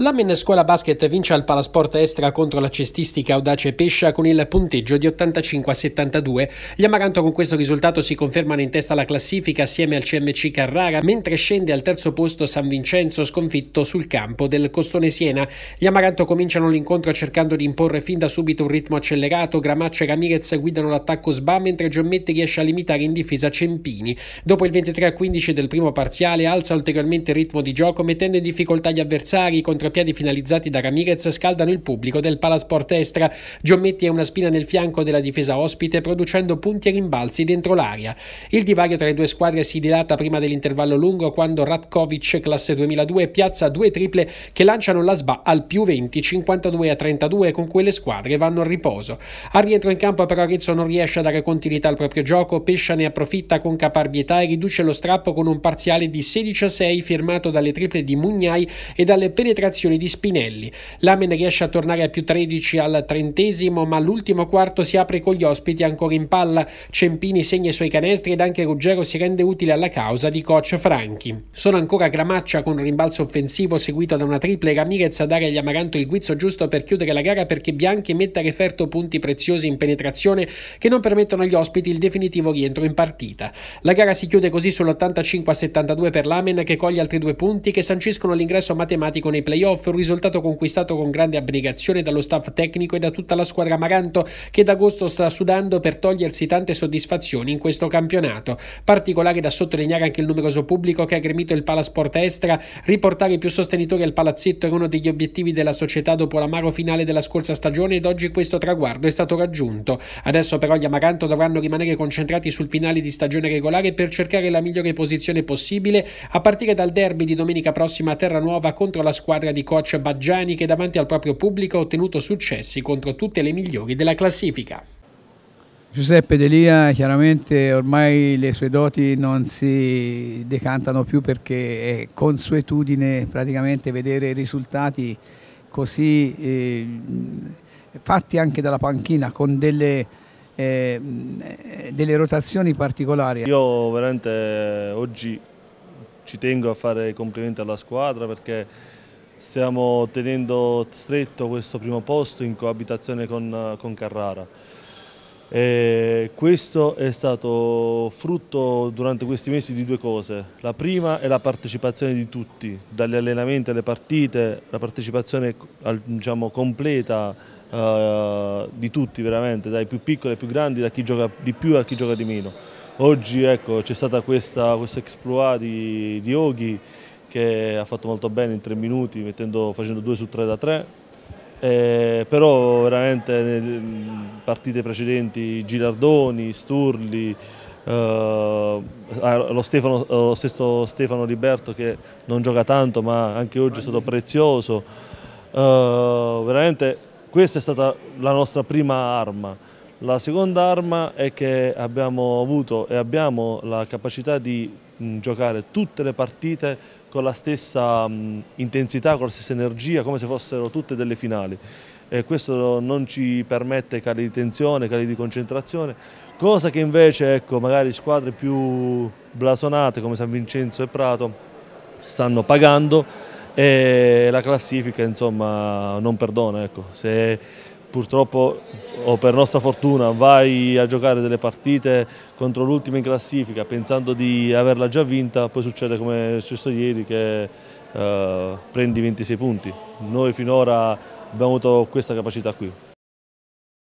La Scuola Basket vince al Palasport Estra contro la cestistica Audace Pescia con il punteggio di 85 a 72. Gli Amaranto con questo risultato si confermano in testa alla classifica assieme al CMC Carrara, mentre scende al terzo posto San Vincenzo sconfitto sul campo del Costone Siena. Gli Amaranto cominciano l'incontro cercando di imporre fin da subito un ritmo accelerato, Gramaccia e Ramirez guidano l'attacco Sba mentre Giommetti riesce a limitare in difesa Cempini. Dopo il 23 a 15 del primo parziale alza ulteriormente il ritmo di gioco mettendo in difficoltà gli avversari contro marciapiedi finalizzati da Ramirez scaldano il pubblico del palasport Estra. Giommetti è una spina nel fianco della difesa ospite producendo punti e rimbalzi dentro l'area. Il divario tra le due squadre si dilata prima dell'intervallo lungo quando Ratkovic, classe 2002, piazza due triple che lanciano la SBA al più 20, 52 a 32 con cui le squadre vanno al riposo. Al rientro in campo però Rizzo non riesce a dare continuità al proprio gioco, Pescia ne approfitta con caparbietà e riduce lo strappo con un parziale di 16 a 6 firmato dalle triple di Mugnai e dalle penetrazioni azioni di Spinelli. Lamen riesce a tornare a più 13 al trentesimo, ma l'ultimo quarto si apre con gli ospiti ancora in palla. Cempini segna i suoi canestri ed anche Ruggero si rende utile alla causa di coach Franchi. Sono ancora Gramaccia con un rimbalzo offensivo seguito da una triple Ramirez a dare agli Amaranto il guizzo giusto per chiudere la gara perché Bianchi mette a referto punti preziosi in penetrazione che non permettono agli ospiti il definitivo rientro in partita. La gara si chiude così sull'85-72 per Lamen che coglie altri due punti che sanciscono l'ingresso matematico nei playoff playoff, un risultato conquistato con grande abnegazione dallo staff tecnico e da tutta la squadra Amaranto che d'agosto sta sudando per togliersi tante soddisfazioni in questo campionato. Particolare da sottolineare anche il numeroso pubblico che ha gremito il Palasport Estra, riportare più sostenitori al palazzetto è uno degli obiettivi della società dopo l'amaro finale della scorsa stagione ed oggi questo traguardo è stato raggiunto. Adesso però gli Amaranto dovranno rimanere concentrati sul finale di stagione regolare per cercare la migliore posizione possibile a partire dal derby di domenica prossima a Terranuova contro la squadra di di coach Baggiani che davanti al proprio pubblico ha ottenuto successi contro tutte le migliori della classifica. Giuseppe Delia chiaramente ormai le sue doti non si decantano più perché è consuetudine praticamente vedere risultati così eh, fatti anche dalla panchina con delle, eh, delle rotazioni particolari. Io veramente oggi ci tengo a fare i complimenti alla squadra perché stiamo tenendo stretto questo primo posto in coabitazione con, con Carrara. E questo è stato frutto durante questi mesi di due cose. La prima è la partecipazione di tutti, dagli allenamenti alle partite, la partecipazione diciamo, completa eh, di tutti veramente, dai più piccoli ai più grandi, da chi gioca di più a chi gioca di meno. Oggi ecco, c'è stata questa, questo exploit di, di Oghi che ha fatto molto bene in tre minuti mettendo, facendo due su tre da tre. eh, però veramente nelle partite precedenti Girardoni, Sturli eh, ah, lo, Stefano, lo, stesso Stefano Liberto che non gioca tanto ma anche oggi è stato prezioso eh, veramente questa è stata la nostra prima arma la seconda arma è che abbiamo avuto e abbiamo la capacità di Mm, giocare tutte le partite con la stessa mm, intensità, con la stessa energia, come se fossero tutte delle finali. E questo non ci permette cali di tensione, cali di concentrazione, cosa che invece ecco, magari squadre più blasonate come San Vincenzo e Prato stanno pagando e la classifica insomma non perdona. Ecco. Se purtroppo o per nostra fortuna vai a giocare delle partite contro l'ultima in classifica pensando di averla già vinta, poi succede come è successo ieri che eh, prendi 26 punti. Noi finora abbiamo avuto questa capacità qui.